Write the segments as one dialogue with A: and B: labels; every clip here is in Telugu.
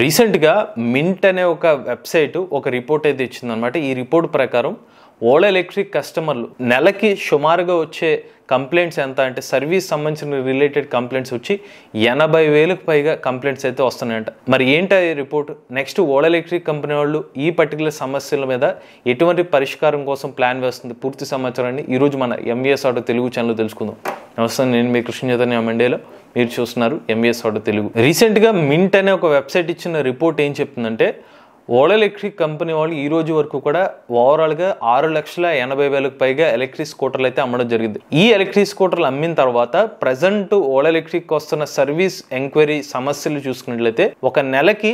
A: రీసెంట్గా మింట్ అనే ఒక వెబ్సైటు ఒక రిపోర్ట్ అయితే ఇచ్చిందనమాట ఈ రిపోర్ట్ ప్రకారం ఓలా ఎలక్ట్రిక్ కస్టమర్లు నెలకి సుమారుగా వచ్చే కంప్లైంట్స్ ఎంత అంటే సర్వీస్ సంబంధించిన రిలేటెడ్ కంప్లైంట్స్ వచ్చి ఎనభై వేలకు పైగా కంప్లైంట్స్ అయితే వస్తున్నాయంట మరి ఏంటి report next Ola electric company వాళ్ళు ఈ పర్టికులర్ సమస్యల మీద ఎటువంటి పరిష్కారం కోసం ప్లాన్ వేస్తుంది పూర్తి సమాచారాన్ని ఈరోజు మన MVS auto e Telugu channel తెలుసుకుందాం నమస్తే నేను మీ కృష్ణ చైతన్య మండేలో మీరు చూస్తున్నారు ఎంవిఎస్ ఆటో e తెలుగు రీసెంట్గా మింట్ అనే ఒక వెబ్సైట్ ఇచ్చిన రిపోర్ట్ ఏం చెప్తుందంటే ఓలా ఎలక్ట్రిక్ కంపెనీ వాళ్ళు ఈ రోజు వరకు కూడా ఓవరాల్గా ఆరు లక్షల ఎనభై వేలకు పైగా ఎలక్ట్రిక్ స్కూటర్లు అయితే అమ్మడం జరిగింది ఈ ఎలక్ట్రిక్ స్కూటర్లు అమ్మిన తర్వాత ప్రజెంట్ ఓలా ఎలక్ట్రిక్ వస్తున్న సర్వీస్ ఎంక్వైరీ సమస్యలు చూసుకున్నట్లయితే ఒక నెలకి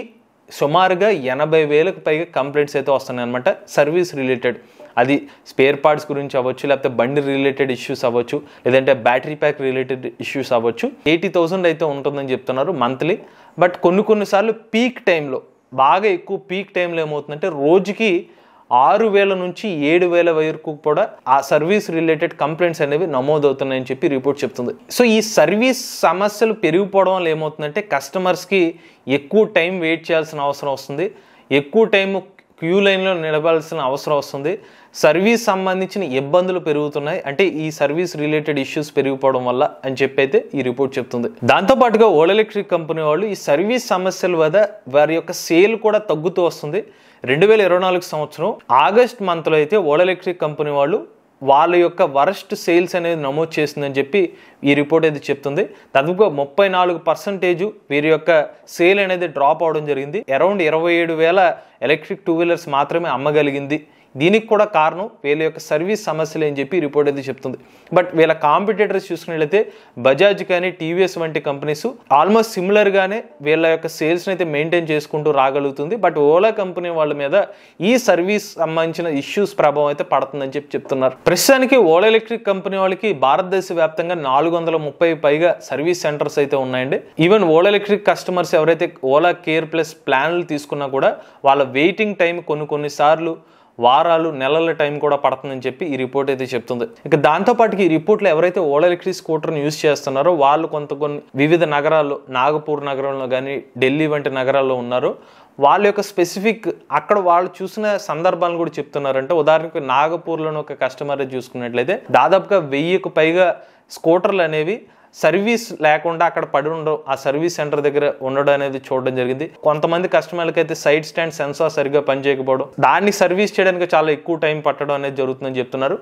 A: సుమారుగా ఎనభై వేలకు పైగా కంప్లైంట్స్ అయితే వస్తున్నాయి అనమాట సర్వీస్ రిలేటెడ్ అది స్పేర్ పార్ట్స్ గురించి అవ్వచ్చు లేకపోతే బండి రిలేటెడ్ ఇష్యూస్ అవ్వచ్చు లేదంటే బ్యాటరీ ప్యాక్ రిలేటెడ్ ఇష్యూస్ అవ్వచ్చు ఎయిటీ థౌసండ్ అయితే ఉంటుందని చెప్తున్నారు మంత్లీ బట్ కొన్ని కొన్నిసార్లు పీక్ టైంలో బాగా ఎక్కువ పీక్ టైంలో ఏమవుతుందంటే రోజుకి ఆరు వేల నుంచి ఏడు వేల వరకు కూడా ఆ సర్వీస్ రిలేటెడ్ కంప్లైంట్స్ అనేవి నమోదవుతున్నాయని చెప్పి రిపోర్ట్ చెప్తుంది సో ఈ సర్వీస్ సమస్యలు పెరిగిపోవడం వల్ల ఏమవుతుందంటే కస్టమర్స్కి ఎక్కువ టైం వెయిట్ చేయాల్సిన అవసరం వస్తుంది ఎక్కువ టైం క్యూ లైన్లో నిలబాల్సిన అవసరం వస్తుంది సర్వీస్ సంబంధించిన ఇబ్బందులు పెరుగుతున్నాయి అంటే ఈ సర్వీస్ రిలేటెడ్ ఇష్యూస్ పెరిగిపోవడం వల్ల అని చెప్పి అయితే ఈ రిపోర్ట్ చెప్తుంది దాంతోపాటుగా ఓల్ ఎలక్ట్రిక్ కంపెనీ వాళ్ళు ఈ సర్వీస్ సమస్యల వద్ద వారి యొక్క సేల్ కూడా తగ్గుతూ వస్తుంది రెండు వేల ఇరవై నాలుగు సంవత్సరం ఆగస్ట్ మంత్లో అయితే ఓల్ ఎలక్ట్రిక్ కంపెనీ వాళ్ళు వాళ్ళ యొక్క వరస్ట్ సేల్స్ అనేది నమోదు చేసిందని చెప్పి ఈ రిపోర్ట్ అయితే చెప్తుంది దాదాపుగా ముప్పై నాలుగు పర్సంటేజు వీరి యొక్క సేల్ అనేది డ్రాప్ అవడం జరిగింది అరౌండ్ ఇరవై ఏడు వేల ఎలక్ట్రిక్ టూ వీలర్స్ మాత్రమే అమ్మగలిగింది దీనికి కూడా కారణం వీళ్ళ యొక్క సర్వీస్ సమస్యలు అని చెప్పి రిపోర్ట్ అయితే చెప్తుంది బట్ వీళ్ళ కాంపిటేటర్స్ చూసుకున్నట్లయితే బజాజ్ కానీ టీవీఎస్ వంటి కంపెనీస్ ఆల్మోస్ట్ సిమిలర్గానే వీళ్ళ యొక్క సేల్స్ని అయితే మెయింటైన్ చేసుకుంటూ రాగలుగుతుంది బట్ ఓలా కంపెనీ వాళ్ళ మీద ఈ సర్వీస్ సంబంధించిన ఇష్యూస్ ప్రభావం అయితే పడుతుందని చెప్పి చెప్తున్నారు ప్రస్తుతానికి ఓలా ఎలక్ట్రిక్ కంపెనీ వాళ్ళకి భారతదేశ వ్యాప్తంగా నాలుగు వందల ముప్పై పైగా సర్వీస్ సెంటర్స్ అయితే ఉన్నాయండి ఈవెన్ ఓలా ఎలక్ట్రిక్ కస్టమర్స్ ఎవరైతే ఓలా కేర్ ప్లస్ ప్లాన్లు తీసుకున్నా కూడా వాళ్ళ వెయిటింగ్ టైం కొన్ని కొన్నిసార్లు వారాలు నెలల టైం కూడా పడుతుందని చెప్పి ఈ రిపోర్ట్ అయితే చెప్తుంది ఇక దాంతోపాటుకి ఈ రిపోర్ట్లో ఎవరైతే ఓలా ఎలక్ట్రిక్ స్కూటర్ను యూజ్ చేస్తున్నారో వాళ్ళు కొంత కొన్ని వివిధ నగరాలు నాగపూర్ నగరంలో కానీ ఢిల్లీ వంటి నగరాల్లో ఉన్నారు వాళ్ళ యొక్క స్పెసిఫిక్ అక్కడ వాళ్ళు చూసిన సందర్భాలను కూడా చెప్తున్నారంటే ఉదాహరణకు నాగపూర్లోని ఒక కస్టమర్ చూసుకున్నట్లయితే దాదాపుగా వెయ్యికి పైగా స్కూటర్లు అనేవి సర్వీస్ లేకుండా అక్కడ పడి ఉండడం ఆ సర్వీస్ సెంటర్ దగ్గర ఉండడం అనేది చూడడం జరిగింది కొంతమంది కస్టమర్లకి అయితే సైడ్ స్టాండ్ సెన్సార్ సరిగ్గా పనిచేయకపోవడం దాన్ని సర్వీస్ చేయడానికి చాలా ఎక్కువ టైం పట్టడం అనేది జరుగుతుందని చెప్తున్నారు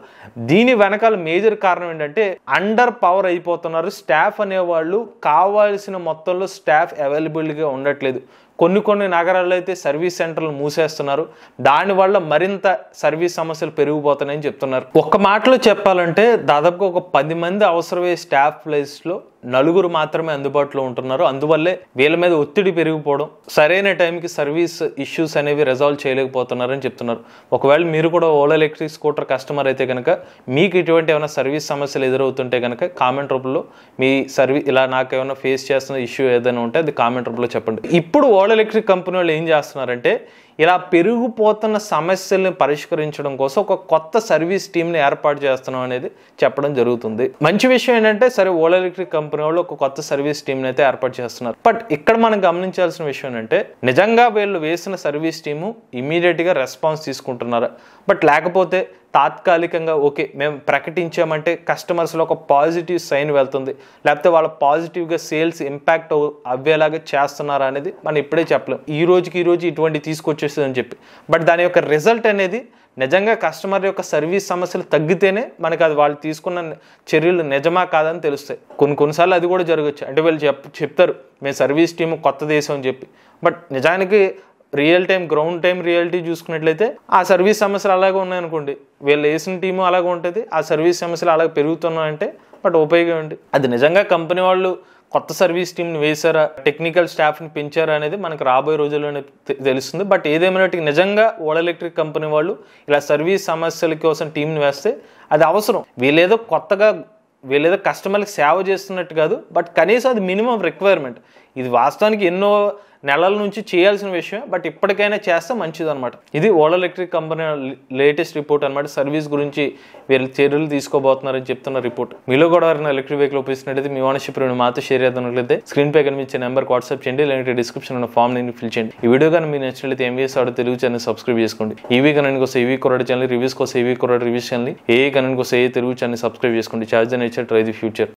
A: దీని వెనకాల మేజర్ కారణం ఏంటంటే అండర్ పవర్ అయిపోతున్నారు స్టాఫ్ అనేవాళ్ళు కావాల్సిన మొత్తంలో స్టాఫ్ అవైలబుల్గా ఉండట్లేదు కొన్ని కొన్ని నగరాల్లో అయితే సర్వీస్ సెంటర్లు మూసేస్తున్నారు దానివల్ల మరింత సర్వీస్ సమస్యలు పెరిగిపోతున్నాయని చెప్తున్నారు ఒక్క మాటలో చెప్పాలంటే దాదాపుగా ఒక పది మంది అవసరమయ్యే స్టాఫ్ ప్లేస్లో నలుగురు మాత్రమే అందుబాటులో ఉంటున్నారు అందువల్లే వీళ్ళ మీద ఒత్తిడి పెరిగిపోవడం సరైన టైంకి సర్వీస్ ఇష్యూస్ అనేవి రిజాల్వ్ చేయలేకపోతున్నారని చెప్తున్నారు ఒకవేళ మీరు కూడా ఓలా ఎలక్ట్రిక్ స్కూటర్ కస్టమర్ అయితే కనుక మీకు ఇటువంటి ఏమైనా సర్వీస్ సమస్యలు ఎదురవుతుంటే కనుక కామెంట్ రూపంలో మీ సర్వీస్ ఇలా నాకు ఏమైనా ఫేస్ చేస్తున్న ఇష్యూ ఏదైనా ఉంటే అది కామెంట్ రూపంలో చెప్పండి ఇప్పుడు ఓలా ఎలక్ట్రిక్ కంపెనీ వాళ్ళు ఏం చేస్తున్నారంటే ఇలా పెరిగిపోతున్న సమస్యల్ని పరిష్కరించడం కోసం ఒక కొత్త సర్వీస్ టీమ్ని ఏర్పాటు చేస్తున్నాం అనేది చెప్పడం జరుగుతుంది మంచి విషయం ఏంటంటే సరే ఓలా ఎలక్ట్రిక్ కంపెనీ వాళ్ళు ఒక కొత్త సర్వీస్ టీమ్ని అయితే ఏర్పాటు చేస్తున్నారు బట్ ఇక్కడ మనం గమనించాల్సిన విషయం ఏంటంటే నిజంగా వీళ్ళు వేసిన సర్వీస్ టీము ఇమీడియట్గా రెస్పాన్స్ తీసుకుంటున్నారు బట్ లేకపోతే తాత్కాలికంగా ఓకే మేము ప్రకటించామంటే కస్టమర్స్లో ఒక పాజిటివ్ సైన్ వెళ్తుంది లేకపోతే వాళ్ళ పాజిటివ్గా సేల్స్ ఇంపాక్ట్ అవ్వేలాగా చేస్తున్నారా అనేది మనం ఇప్పుడే చెప్పలేం ఈ రోజుకి ఈ రోజు ఇటువంటి తీసుకొచ్చేస్తుందని చెప్పి బట్ దాని యొక్క రిజల్ట్ అనేది నిజంగా కస్టమర్ యొక్క సర్వీస్ సమస్యలు తగ్గితేనే మనకు అది వాళ్ళు తీసుకున్న చర్యలు నిజమా కాదని తెలుస్తాయి కొన్ని కొన్నిసార్లు అది కూడా జరగచ్చు అంటే వీళ్ళు చెప్ చెప్తారు మేము సర్వీస్ టీం కొత్త దేశం అని చెప్పి బట్ నిజానికి real time ground time reality చూసుకున్నట్లయితే ఆ సర్వీస్ సమస్యలు అలాగే ఉన్నాయనుకోండి వీళ్ళు వేసిన టీము అలాగే ఉంటుంది ఆ సర్వీస్ సమస్యలు అలాగే పెరుగుతున్నాయంటే బట్ ఉపయోగం ఉంది అది నిజంగా కంపెనీ వాళ్ళు కొత్త సర్వీస్ టీంని వేశారా టెక్నికల్ స్టాఫ్ని పెంచారా అనేది మనకు రాబోయే రోజుల్లోనే తెలుస్తుంది బట్ ఏదేమైనట్టు నిజంగా ఓలా ఎలక్ట్రిక్ కంపెనీ వాళ్ళు ఇలా సర్వీస్ సమస్యల కోసం టీంని వేస్తే అది అవసరం వీళ్ళేదో కొత్తగా వీళ్ళేదో కస్టమర్లకు సేవ చేస్తున్నట్టు కాదు బట్ కనీసం అది మినిమం రిక్వైర్మెంట్ ఇది వాస్తవానికి ఎన్నో నెలల నుంచి చేయాల్సిన విషయం బట్ ఇప్పటికైనా చేస్తే మంచిది అనమాట ఇది Ola electric company latest report అనమాట సర్వీస్ గురించి వీళ్ళు చర్యలు తీసుకోబోతున్నారని చెప్తున్న రిపోర్ట్ మీలో కూడా ఎవరైనా ఎలక్ట్రిక్ వెహికల్ ఉపయోగిస్తున్నట్లయితే మీ ఓనర్షిప్ రెండు మాతో షేర్ చేద్దాంట్లయితే స్క్రీన్ పే కనిపించే నెంబర్ వాట్సాప్ చేయండి లేదంటే డిస్క్రిప్షన్ ఉన్న ఫామ్ నేను ఫిల్ చేయండి ఈ వీడియో కానీ మీరు నచ్చినట్లయితే ఎంవీఎస్ ఆడ తెలుగు ఛానల్ సబ్స్క్రైబ్ చేసుకోండి ఈవీ e కనెంట్ కోసం ఈవీ కొరడ ఛానల్ రివ్యూస్ కోసం ఈవీ కొరడ రివ్యూస్ ఛానల్ ఏ కనెంట్ కోసం ఏ తెలుగు ఛానల్ సబ్స్క్రైబ్ చేసుకోండి charge nature try the future